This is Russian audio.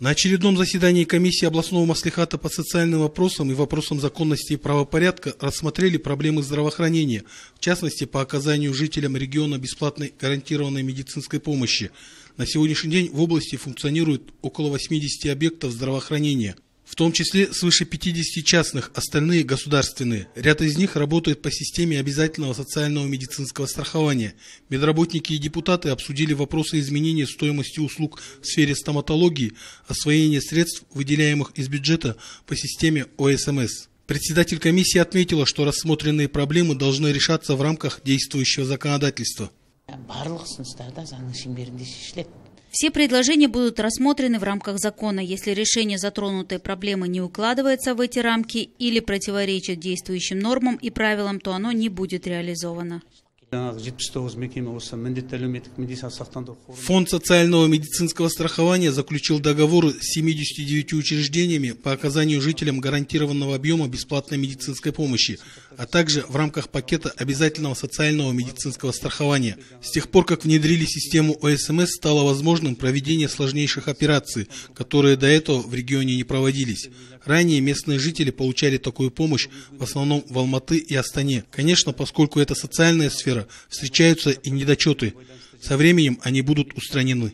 На очередном заседании комиссии областного маслихата по социальным вопросам и вопросам законности и правопорядка рассмотрели проблемы здравоохранения, в частности по оказанию жителям региона бесплатной гарантированной медицинской помощи. На сегодняшний день в области функционирует около 80 объектов здравоохранения – в том числе свыше 50 частных, остальные государственные. Ряд из них работают по системе обязательного социального медицинского страхования. Медработники и депутаты обсудили вопросы изменения стоимости услуг в сфере стоматологии, освоения средств, выделяемых из бюджета по системе ОСМС. Эм Председатель комиссии отметила, что рассмотренные проблемы должны решаться в рамках действующего законодательства. Все предложения будут рассмотрены в рамках закона. Если решение затронутой проблемы не укладывается в эти рамки или противоречит действующим нормам и правилам, то оно не будет реализовано. Фонд социального медицинского страхования заключил договор с 79 учреждениями по оказанию жителям гарантированного объема бесплатной медицинской помощи, а также в рамках пакета обязательного социального медицинского страхования. С тех пор, как внедрили систему ОСМС, стало возможным проведение сложнейших операций, которые до этого в регионе не проводились. Ранее местные жители получали такую помощь в основном в Алматы и Астане. Конечно, поскольку это социальная сфера, встречаются и недочеты. Со временем они будут устранены.